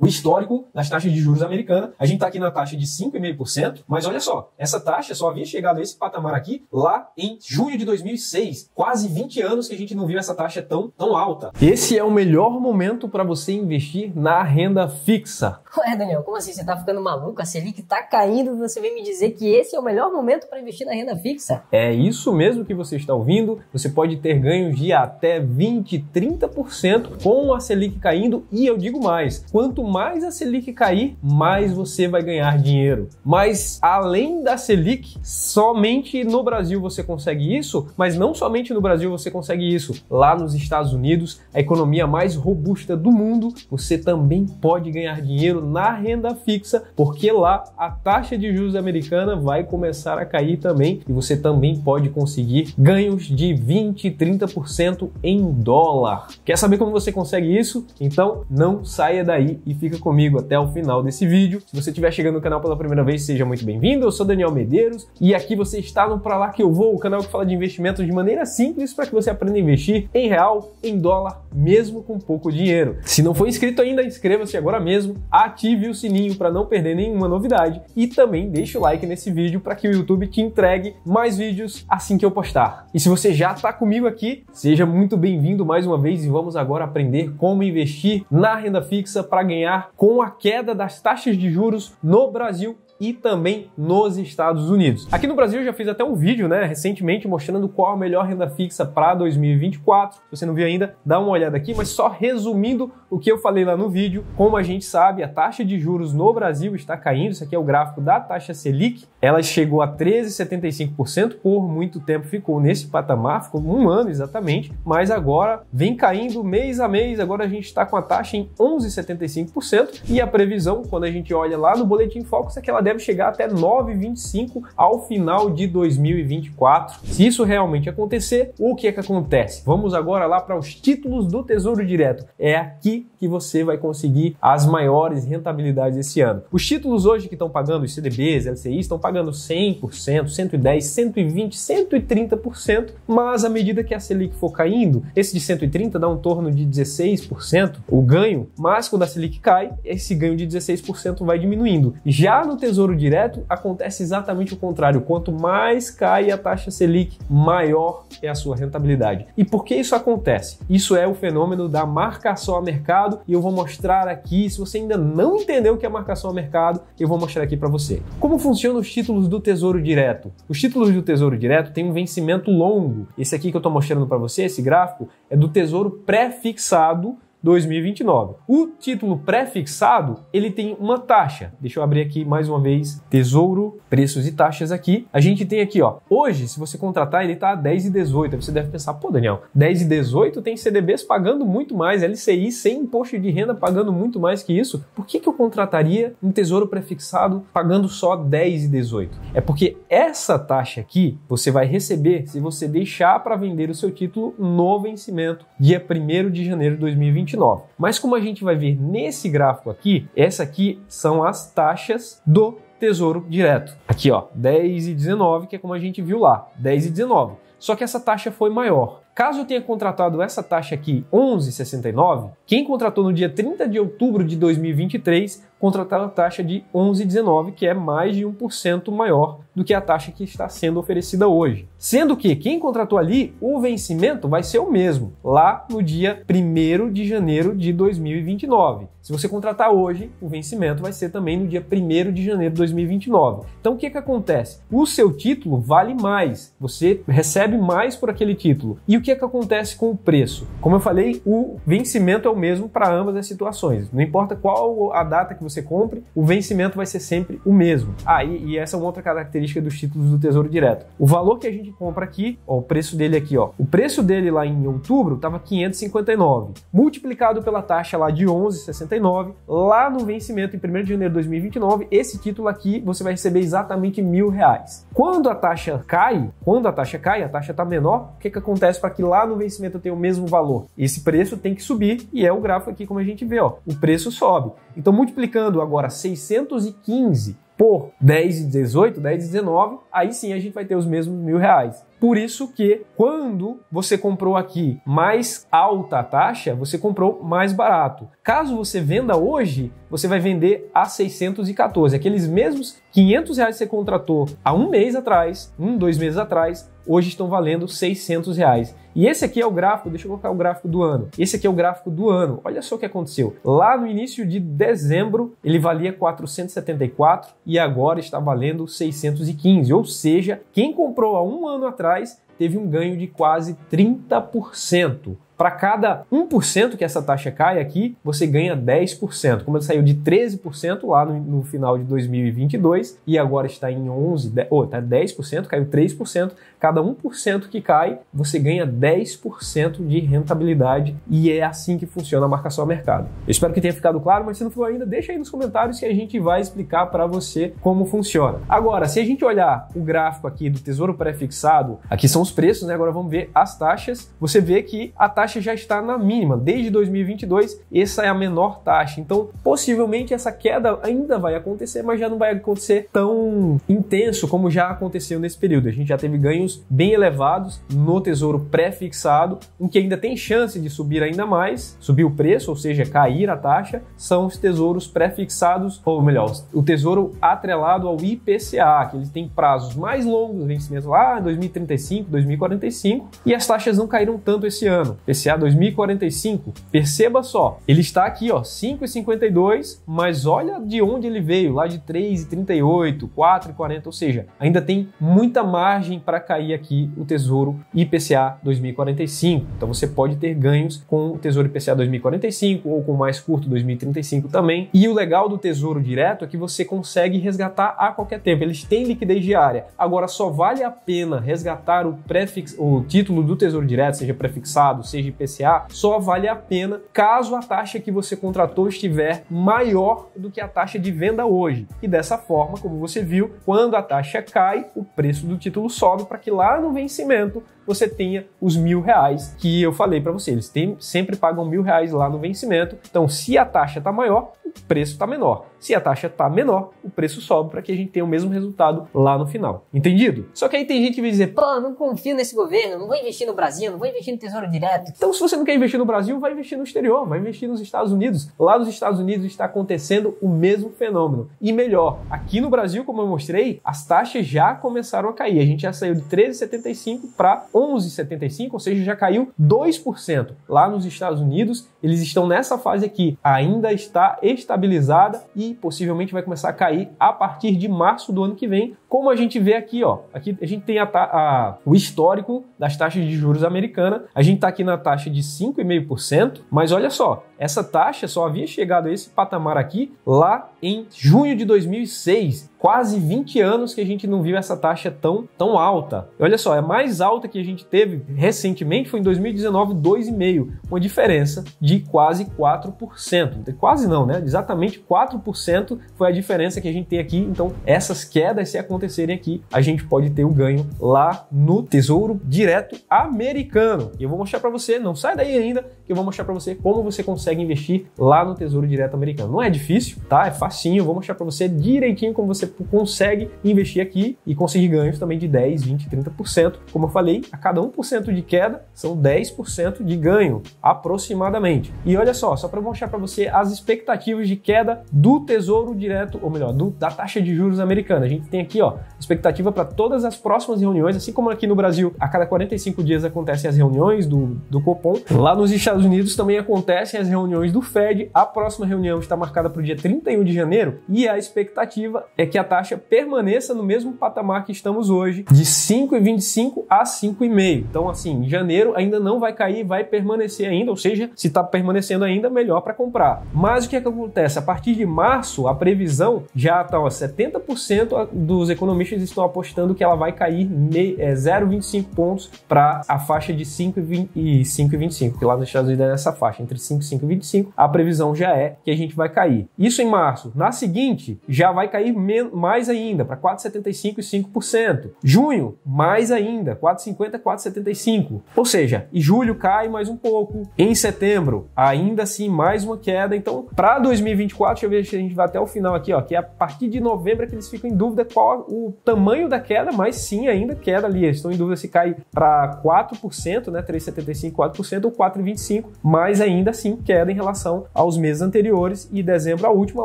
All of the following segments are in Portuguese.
o histórico das taxas de juros americana. A gente está aqui na taxa de 5,5%, mas olha só, essa taxa só havia chegado a esse patamar aqui lá em junho de 2006. Quase 20 anos que a gente não viu essa taxa tão, tão alta. Esse é o melhor momento para você investir na renda fixa. Ué, Daniel, como assim? Você está ficando maluco? A Selic está caindo você vem me dizer que esse é o melhor momento para investir na renda fixa? É isso mesmo que você está ouvindo. Você pode ter ganhos de até 20, 30% com a Selic caindo e eu digo mais, quanto mais a Selic cair, mais você vai ganhar dinheiro. Mas além da Selic, somente no Brasil você consegue isso, mas não somente no Brasil você consegue isso. Lá nos Estados Unidos, a economia mais robusta do mundo, você também pode ganhar dinheiro na renda fixa, porque lá a taxa de juros americana vai começar a cair também e você também pode conseguir ganhos de 20, 30% em dólar. Quer saber como você consegue isso? Então não saia daí e fica comigo até o final desse vídeo. Se você estiver chegando no canal pela primeira vez, seja muito bem-vindo. Eu sou Daniel Medeiros e aqui você está no Pra Lá Que Eu Vou, o canal que fala de investimentos de maneira simples para que você aprenda a investir em real, em dólar, mesmo com pouco dinheiro. Se não for inscrito ainda, inscreva-se agora mesmo, ative o sininho para não perder nenhuma novidade e também deixe o like nesse vídeo para que o YouTube te entregue mais vídeos assim que eu postar. E se você já está comigo aqui, seja muito bem-vindo mais uma vez e vamos agora aprender como investir na renda fixa para ganhar acompanhar com a queda das taxas de juros no Brasil e também nos Estados Unidos. Aqui no Brasil eu já fiz até um vídeo, né, recentemente mostrando qual a melhor renda fixa para 2024. Se você não viu ainda, dá uma olhada aqui, mas só resumindo o que eu falei lá no vídeo, como a gente sabe, a taxa de juros no Brasil está caindo. Isso aqui é o gráfico da taxa Selic. Ela chegou a 13,75% por muito tempo, ficou nesse patamar, ficou um ano exatamente, mas agora vem caindo mês a mês. Agora a gente está com a taxa em 11,75% e a previsão, quando a gente olha lá no boletim Focus, é que ela deve deve chegar até 9,25 ao final de 2024. Se isso realmente acontecer, o que é que acontece? Vamos agora lá para os títulos do Tesouro Direto. É aqui que você vai conseguir as maiores rentabilidades esse ano. Os títulos hoje que estão pagando, os CDBs, LCIs, estão pagando 100%, 110%, 120%, 130%, mas à medida que a Selic for caindo, esse de 130 dá um torno de 16% o ganho, mas quando a Selic cai, esse ganho de 16% vai diminuindo. Já no Tesouro Tesouro Direto, acontece exatamente o contrário. Quanto mais cai a taxa Selic, maior é a sua rentabilidade. E por que isso acontece? Isso é o fenômeno da marcação a mercado e eu vou mostrar aqui. Se você ainda não entendeu o que é marcação a mercado, eu vou mostrar aqui para você. Como funcionam os títulos do Tesouro Direto? Os títulos do Tesouro Direto têm um vencimento longo. Esse aqui que eu estou mostrando para você, esse gráfico, é do Tesouro pré-fixado 2029. O título pré-fixado, ele tem uma taxa. Deixa eu abrir aqui mais uma vez, tesouro, preços e taxas aqui. A gente tem aqui, ó, hoje, se você contratar, ele tá a 10 e 18. Aí você deve pensar, pô, Daniel, 10 e 18 tem CDBs pagando muito mais, LCI sem imposto de renda pagando muito mais que isso. Por que, que eu contrataria um tesouro pré-fixado pagando só 10 e 18? É porque essa taxa aqui você vai receber se você deixar para vender o seu título no vencimento, dia 1 de janeiro de 2020 29. Mas como a gente vai ver nesse gráfico aqui, essa aqui são as taxas do Tesouro Direto. Aqui, ó, 10 e 19, que é como a gente viu lá, 10 e 19. Só que essa taxa foi maior. Caso eu tenha contratado essa taxa aqui, 11,69, quem contratou no dia 30 de outubro de 2023 contratar a taxa de 11,19, que é mais de 1% maior do que a taxa que está sendo oferecida hoje. Sendo que quem contratou ali, o vencimento vai ser o mesmo, lá no dia 1 de janeiro de 2029. Se você contratar hoje, o vencimento vai ser também no dia 1 de janeiro de 2029. Então o que, que acontece? O seu título vale mais, você recebe mais por aquele título. E o que, é que acontece com o preço? Como eu falei, o vencimento é o mesmo para ambas as situações. Não importa qual a data que você compre, o vencimento vai ser sempre o mesmo. Ah, e, e essa é uma outra característica dos títulos do Tesouro Direto. O valor que a gente compra aqui, ó, o preço dele aqui, ó, o preço dele lá em outubro estava 559, multiplicado pela taxa lá de 11,69, lá no vencimento em 1 de janeiro de 2029, esse título aqui você vai receber exatamente mil reais. Quando a taxa cai, quando a taxa cai, a taxa está menor, o que, que acontece para para que lá no vencimento tem tenha o mesmo valor. Esse preço tem que subir e é o gráfico aqui como a gente vê, ó, o preço sobe. Então multiplicando agora 615 por 10 e 18, 10 e 19, aí sim a gente vai ter os mesmos mil reais. Por isso que quando você comprou aqui mais alta a taxa, você comprou mais barato. Caso você venda hoje, você vai vender a 614, aqueles mesmos 500 reais que você contratou há um mês atrás, um, dois meses atrás, hoje estão valendo 600 reais. E esse aqui é o gráfico, deixa eu colocar o gráfico do ano. Esse aqui é o gráfico do ano. Olha só o que aconteceu. Lá no início de dezembro, ele valia 474 e agora está valendo 615. Ou seja, quem comprou há um ano atrás atrás, teve um ganho de quase 30%. Para cada 1% que essa taxa cai aqui, você ganha 10%. Como ele saiu de 13% lá no, no, final de 2022 e agora está em 11, ou oh, 10%, caiu 3%, cada 1% que cai, você ganha 10% de rentabilidade e é assim que funciona a marcação a mercado. Eu espero que tenha ficado claro, mas se não for ainda, deixa aí nos comentários que a gente vai explicar para você como funciona. Agora, se a gente olhar o gráfico aqui do Tesouro Prefixado, aqui são os preços, né? Agora vamos ver as taxas. Você vê que a taxa taxa já está na mínima. Desde 2022, essa é a menor taxa. Então, possivelmente essa queda ainda vai acontecer, mas já não vai acontecer tão intenso como já aconteceu nesse período. A gente já teve ganhos bem elevados no tesouro pré-fixado, o que ainda tem chance de subir ainda mais, subir o preço, ou seja, cair a taxa, são os tesouros pré-fixados, ou melhor, o tesouro atrelado ao IPCA, que ele tem prazos mais longos, vencimentos lá 2035, 2045, e as taxas não caíram tanto esse ano. Esse IPCA 2045. Perceba só, ele está aqui, ó, 5,52, mas olha de onde ele veio, lá de 3,38, 4,40, ou seja, ainda tem muita margem para cair aqui o Tesouro IPCA 2045. Então você pode ter ganhos com o Tesouro IPCA 2045 ou com o mais curto 2035 também. E o legal do Tesouro Direto é que você consegue resgatar a qualquer tempo. Eles têm liquidez diária. Agora só vale a pena resgatar o prefix, o título do Tesouro Direto, seja prefixado, seja IPCA só vale a pena caso a taxa que você contratou estiver maior do que a taxa de venda hoje. E dessa forma, como você viu, quando a taxa cai, o preço do título sobe para que lá no vencimento você tenha os mil reais que eu falei para você. Eles sempre pagam mil reais lá no vencimento. Então, se a taxa está maior, o preço está menor. Se a taxa está menor, o preço sobe para que a gente tenha o mesmo resultado lá no final. Entendido? Só que aí tem gente que vai dizer: pô, não confio nesse governo, não vou investir no Brasil, não vou investir no Tesouro Direto. Então, se você não quer investir no Brasil, vai investir no exterior, vai investir nos Estados Unidos. Lá nos Estados Unidos está acontecendo o mesmo fenômeno. E melhor, aqui no Brasil, como eu mostrei, as taxas já começaram a cair. A gente já saiu de 13,75 para 11,75, ou seja, já caiu 2% lá nos Estados Unidos eles estão nessa fase aqui, ainda está estabilizada e possivelmente vai começar a cair a partir de março do ano que vem, como a gente vê aqui, ó. Aqui a gente tem a, a, o histórico das taxas de juros americana. A gente está aqui na taxa de 5,5%, mas olha só, essa taxa só havia chegado a esse patamar aqui lá em junho de 2006. Quase 20 anos que a gente não viu essa taxa tão, tão alta. Olha só, é mais alta que a gente teve recentemente, foi em 2019, 2,5, uma diferença de de quase 4%. Quase não, né? Exatamente 4% foi a diferença que a gente tem aqui. Então, essas quedas, se acontecerem aqui, a gente pode ter o um ganho lá no Tesouro Direto Americano. E eu vou mostrar para você, não sai daí ainda, que eu vou mostrar para você como você consegue investir lá no Tesouro Direto Americano. Não é difícil, tá? É facinho. Eu vou mostrar para você direitinho como você consegue investir aqui e conseguir ganhos também de 10, 20, 30%. Como eu falei, a cada 1% de queda são 10% de ganho, aproximadamente. E olha só, só para mostrar para você as expectativas de queda do Tesouro Direto, ou melhor, do, da taxa de juros americana. A gente tem aqui, ó, expectativa para todas as próximas reuniões, assim como aqui no Brasil, a cada 45 dias acontecem as reuniões do, do Copom. Lá nos Estados Unidos também acontecem as reuniões do Fed. A próxima reunião está marcada para o dia 31 de janeiro e a expectativa é que a taxa permaneça no mesmo patamar que estamos hoje, de 5,25 a 5,5. Então, assim, em janeiro ainda não vai cair, vai permanecer ainda, ou seja, se está permanecendo ainda, melhor para comprar. Mas o que, é que acontece? A partir de março, a previsão já está, 70% dos economistas estão apostando que ela vai cair 0,25 é, pontos para a faixa de 5,25, e que lá nos Estados Unidos é nessa faixa, entre 5 e 5,25, a previsão já é que a gente vai cair. Isso em março. Na seguinte, já vai cair mais ainda, para 4,75 e 5%. Junho, mais ainda, 4,50, 4,75. Ou seja, e julho cai mais um pouco. Em setembro, ainda assim mais uma queda. Então, para 2024, deixa eu ver se a gente vai até o final aqui, ó, que é a partir de novembro que eles ficam em dúvida qual o tamanho da queda, mas sim, ainda queda ali. Eles estão em dúvida se cai para 4%, né, 3,75%, 4% ou 4,25%, mas ainda assim queda em relação aos meses anteriores e dezembro a última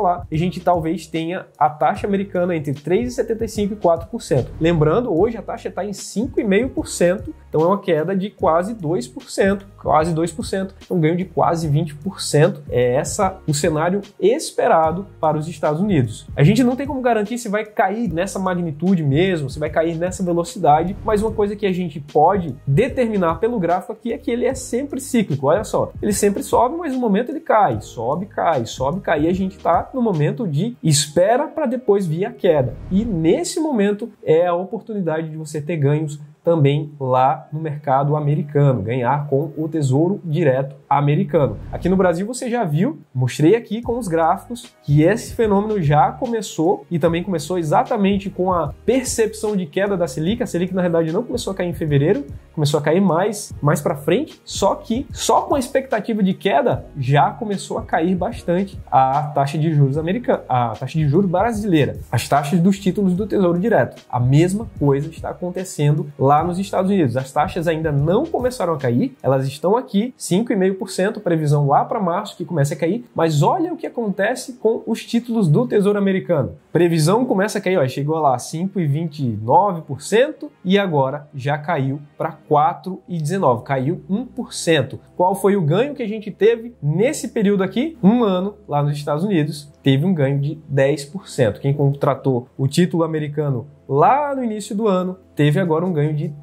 lá. A gente talvez tenha a taxa americana entre 3,75% e 4%. Lembrando, hoje a taxa está em 5,5%, então é uma queda de quase 2%, quase 2%, é um ganho de quase 20%. É essa o cenário esperado para os Estados Unidos. A gente não tem como garantir se vai cair nessa magnitude mesmo, se vai cair nessa velocidade, mas uma coisa que a gente pode determinar pelo gráfico aqui é que ele é sempre cíclico. Olha só, ele sempre sobe, mas no momento ele cai, sobe, cai, sobe, cai. E a gente está no momento de espera para depois vir a queda. E nesse momento é a oportunidade de você ter ganhos também lá no mercado americano, ganhar com o Tesouro Direto americano. Aqui no Brasil você já viu, mostrei aqui com os gráficos que esse fenômeno já começou e também começou exatamente com a percepção de queda da Selic. A Selic na realidade não começou a cair em fevereiro, começou a cair mais mais para frente, só que só com a expectativa de queda já começou a cair bastante a taxa de juros americana, a taxa de juros brasileira, as taxas dos títulos do Tesouro Direto. A mesma coisa está acontecendo lá nos Estados Unidos. As taxas ainda não começaram a cair, elas estão aqui 5,5 2,5%, previsão lá para março que começa a cair, mas olha o que acontece com os títulos do Tesouro Americano. Previsão começa a cair, ó, chegou lá 5,29% e agora já caiu para 4,19%, caiu 1%. Qual foi o ganho que a gente teve nesse período aqui? Um ano lá nos Estados Unidos, teve um ganho de 10%. Quem contratou o título americano lá no início do ano teve agora um ganho de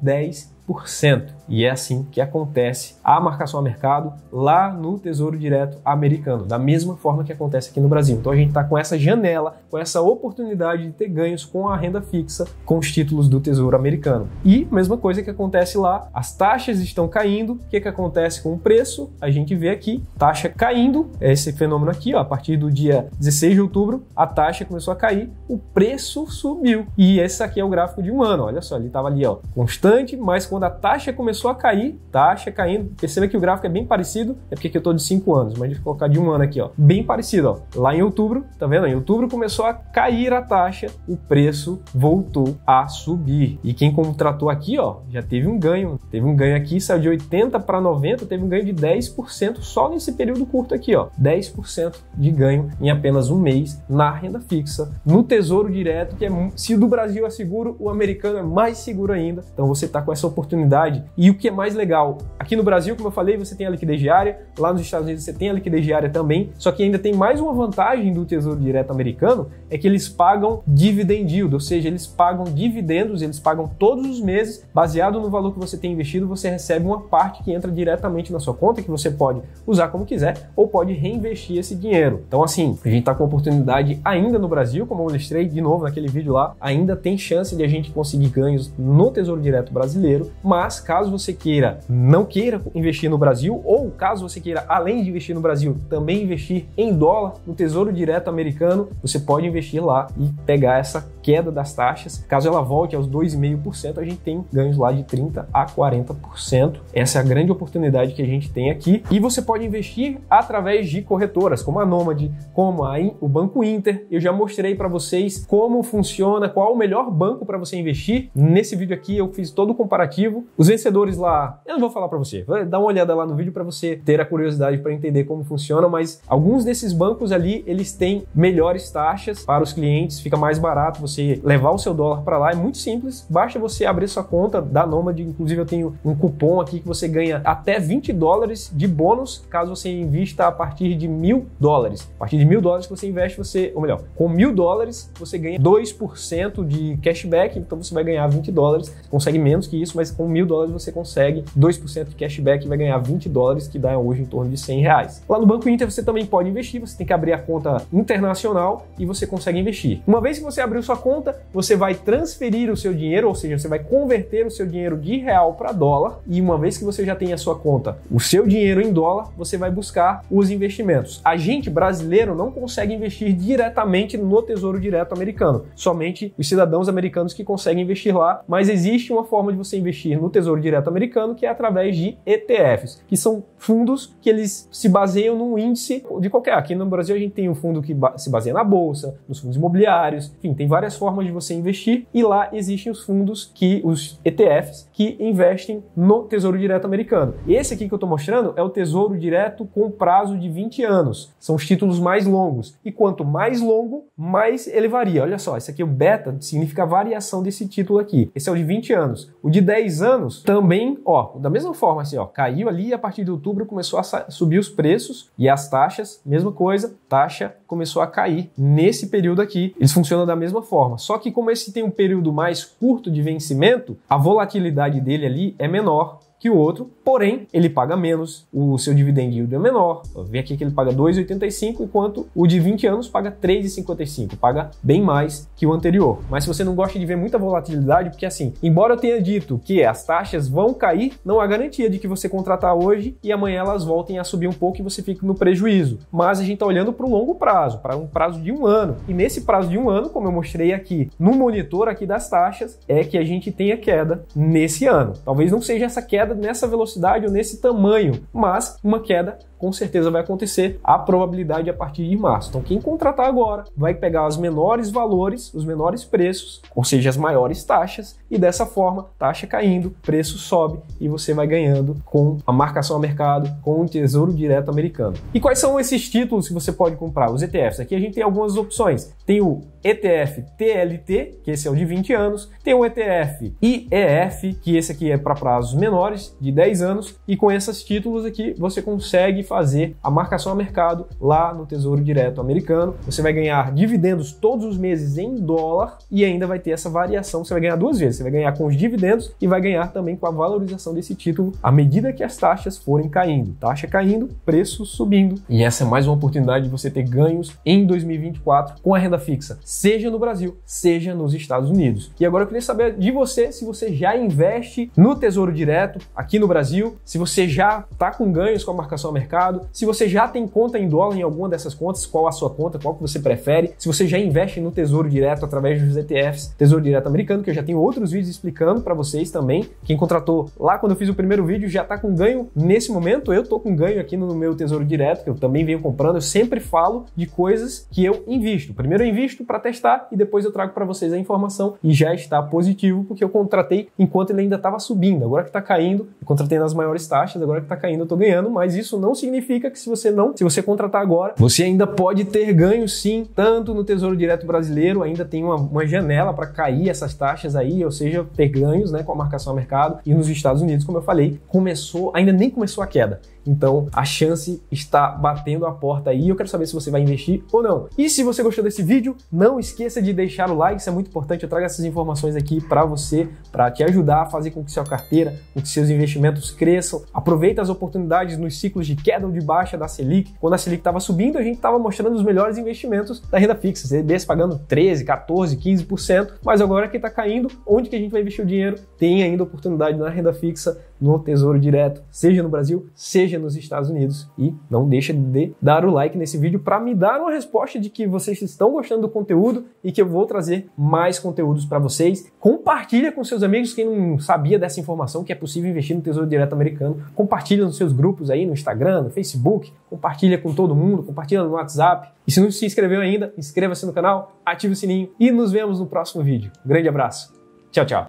e é assim que acontece a marcação a mercado lá no Tesouro Direto americano, da mesma forma que acontece aqui no Brasil. Então a gente está com essa janela, com essa oportunidade de ter ganhos com a renda fixa, com os títulos do Tesouro americano. E mesma coisa que acontece lá, as taxas estão caindo. O que, que acontece com o preço? A gente vê aqui taxa caindo, é esse fenômeno aqui, ó, a partir do dia 16 de outubro, a taxa começou a cair, o preço subiu. E esse aqui é o gráfico de um ano, olha só, ele estava ali, ó, constante, mas quando a taxa começou a cair, taxa caindo, perceba que o gráfico é bem parecido, é porque aqui eu estou de 5 anos, mas de colocar de um ano aqui, ó, bem parecido, ó. Lá em outubro, tá vendo? Em outubro começou a cair a taxa, o preço voltou a subir. E quem contratou aqui, ó, já teve um ganho, teve um ganho aqui, saiu de 80 para 90, teve um ganho de 10% só nesse período curto aqui, ó, 10% de ganho em apenas um mês na renda fixa, no Tesouro Direto, que é se do Brasil é seguro, o americano é mais seguro ainda. Então você está com essa oportunidade oportunidade. E o que é mais legal, aqui no Brasil, como eu falei, você tem a liquidez diária, lá nos Estados Unidos você tem a liquidez diária também, só que ainda tem mais uma vantagem do Tesouro Direto americano, é que eles pagam dividend yield, ou seja, eles pagam dividendos, eles pagam todos os meses, baseado no valor que você tem investido, você recebe uma parte que entra diretamente na sua conta, que você pode usar como quiser ou pode reinvestir esse dinheiro. Então, assim, a gente está com oportunidade ainda no Brasil, como eu mostrei de novo naquele vídeo lá, ainda tem chance de a gente conseguir ganhos no Tesouro Direto brasileiro mas caso você queira, não queira investir no Brasil, ou caso você queira, além de investir no Brasil, também investir em dólar no Tesouro Direto Americano, você pode investir lá e pegar essa queda das taxas. Caso ela volte aos 2,5%, a gente tem ganhos lá de 30% a 40%. Essa é a grande oportunidade que a gente tem aqui. E você pode investir através de corretoras, como a Nomad, como a, o Banco Inter. Eu já mostrei para vocês como funciona, qual o melhor banco para você investir. Nesse vídeo aqui eu fiz todo o comparativo. Os vencedores lá, eu não vou falar para você, dá uma olhada lá no vídeo para você ter a curiosidade para entender como funciona, mas alguns desses bancos ali, eles têm melhores taxas para os clientes, fica mais barato você você levar o seu dólar para lá é muito simples. Basta você abrir sua conta da Nomad. Inclusive, eu tenho um cupom aqui que você ganha até 20 dólares de bônus caso você invista a partir de mil dólares. A partir de mil dólares que você investe, você, ou melhor, com mil dólares você ganha 2% de cashback. Então você vai ganhar 20 dólares. Consegue menos que isso, mas com mil dólares você consegue 2% de cashback e vai ganhar 20 dólares, que dá hoje em torno de 100 reais. Lá no Banco Inter você também pode investir. Você tem que abrir a conta internacional e você consegue investir. Uma vez que você abriu sua conta, você vai transferir o seu dinheiro, ou seja, você vai converter o seu dinheiro de real para dólar. E uma vez que você já tem a sua conta, o seu dinheiro em dólar, você vai buscar os investimentos. A gente brasileiro não consegue investir diretamente no Tesouro Direto americano, somente os cidadãos americanos que conseguem investir lá. Mas existe uma forma de você investir no Tesouro Direto americano que é através de ETFs, que são fundos que eles se baseiam num índice de qualquer. Aqui no Brasil a gente tem um fundo que se baseia na bolsa, nos fundos imobiliários, enfim, tem várias várias formas de você investir e lá existem os fundos que os ETFs que investem no Tesouro Direto americano. Esse aqui que eu estou mostrando é o Tesouro Direto com prazo de 20 anos. São os títulos mais longos e quanto mais longo, mais ele varia. Olha só, esse aqui é o beta, significa variação desse título aqui. Esse é o de 20 anos. O de 10 anos também, ó, da mesma forma assim, ó, caiu ali a partir de outubro começou a subir os preços e as taxas, mesma coisa, taxa começou a cair nesse período aqui. Eles funcionam da mesma forma. Só que como esse tem um período mais curto de vencimento, a volatilidade dele ali é menor que o outro, porém, ele paga menos, o seu dividend yield é menor. Vê aqui que ele paga 2,85, enquanto o de 20 anos paga 3,55, paga bem mais que o anterior. Mas se você não gosta de ver muita volatilidade, porque assim, embora eu tenha dito que as taxas vão cair, não há garantia de que você contratar hoje e amanhã elas voltem a subir um pouco e você fique no prejuízo. Mas a gente está olhando para um longo prazo, para um prazo de um ano. E nesse prazo de um ano, como eu mostrei aqui no monitor aqui das taxas, é que a gente tem a queda nesse ano. Talvez não seja essa queda nessa velocidade ou nesse tamanho, mas uma queda com certeza vai acontecer, a probabilidade é a partir de março. Então, quem contratar agora vai pegar os menores valores, os menores preços, ou seja, as maiores taxas, e dessa forma, taxa caindo, preço sobe e você vai ganhando com a marcação a mercado, com o Tesouro Direto americano. E quais são esses títulos que você pode comprar? Os ETFs. Aqui a gente tem algumas opções. Tem o ETF TLT, que esse é o de 20 anos, tem o ETF IEF, que esse aqui é para prazos menores, de 10 anos, e com esses títulos aqui você consegue fazer a marcação a mercado lá no Tesouro Direto americano. Você vai ganhar dividendos todos os meses em dólar e ainda vai ter essa variação. Você vai ganhar duas vezes. Você vai ganhar com os dividendos e vai ganhar também com a valorização desse título à medida que as taxas forem caindo. Taxa caindo, preço subindo. E essa é mais uma oportunidade de você ter ganhos em 2024 com a renda fixa, seja no Brasil, seja nos Estados Unidos. E agora eu queria saber de você se você já investe no Tesouro Direto aqui no Brasil, se você já está com ganhos com a marcação a mercado mercado, se você já tem conta em dólar em alguma dessas contas, qual a sua conta, qual que você prefere, se você já investe no Tesouro Direto através dos ETFs, Tesouro Direto americano, que eu já tenho outros vídeos explicando para vocês também. Quem contratou lá quando eu fiz o primeiro vídeo já está com ganho nesse momento, eu estou com ganho aqui no meu Tesouro Direto, que eu também venho comprando, eu sempre falo de coisas que eu invisto. Primeiro eu invisto para testar e depois eu trago para vocês a informação e já está positivo porque eu contratei enquanto ele ainda estava subindo. Agora que está caindo, eu contratei nas maiores taxas, agora que está caindo eu estou ganhando, mas isso não se significa que se você não, se você contratar agora, você ainda pode ter ganho sim, tanto no Tesouro Direto Brasileiro, ainda tem uma, uma janela para cair essas taxas aí, ou seja, ter ganhos né, com a marcação a mercado. E nos Estados Unidos, como eu falei, começou, ainda nem começou a queda. Então a chance está batendo a porta aí. Eu quero saber se você vai investir ou não. E se você gostou desse vídeo, não esqueça de deixar o like, isso é muito importante. Eu trago essas informações aqui para você, para te ajudar a fazer com que sua carteira, com que seus investimentos cresçam. Aproveita as oportunidades nos ciclos de queda ou de baixa da Selic. Quando a Selic estava subindo, a gente estava mostrando os melhores investimentos da renda fixa, CDBs pagando 13, 14, 15%, mas agora que está caindo, onde que a gente vai investir o dinheiro? Tem ainda oportunidade na renda fixa, no Tesouro Direto, seja no Brasil, seja nos Estados Unidos. E não deixa de dar o like nesse vídeo para me dar uma resposta de que vocês estão gostando do conteúdo e que eu vou trazer mais conteúdos para vocês. Compartilha com seus amigos quem não sabia dessa informação que é possível investir no Tesouro Direto Americano. Compartilha nos seus grupos aí no Instagram, no Facebook, compartilha com todo mundo, compartilha no WhatsApp. E se não se inscreveu ainda, inscreva-se no canal, ative o sininho e nos vemos no próximo vídeo. grande abraço. Tchau, tchau.